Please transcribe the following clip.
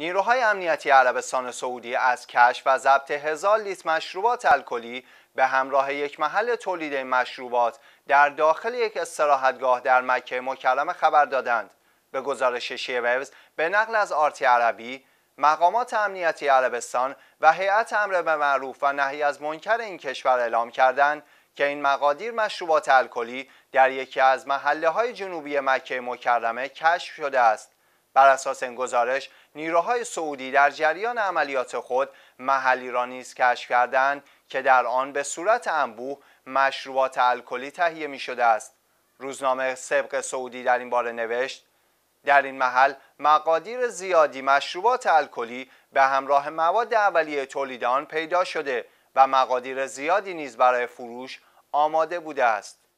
نیروهای امنیتی عربستان سعودی از کشف و ضبط هزار لیتر مشروبات الکلی به همراه یک محل تولید این مشروبات در داخل یک استراحتگاه در مکه مکرمه خبر دادند به گزارش شیووز به نقل از آرتی عربی مقامات امنیتی عربستان و هیئت امر به معروف و نهی از منکر این کشور اعلام کردند که این مقادیر مشروبات الکلی در یکی از محله های جنوبی مکه مکرمه کشف شده است بر اساس این گزارش نیروهای سعودی در جریان عملیات خود محلی را نیز کشف کردند که در آن به صورت انبوه مشروبات الکلی تهیه می شده است روزنامه سبق سعودی در این باره نوشت در این محل مقادیر زیادی مشروبات الکلی به همراه مواد اولیه تولید آن پیدا شده و مقادیر زیادی نیز برای فروش آماده بوده است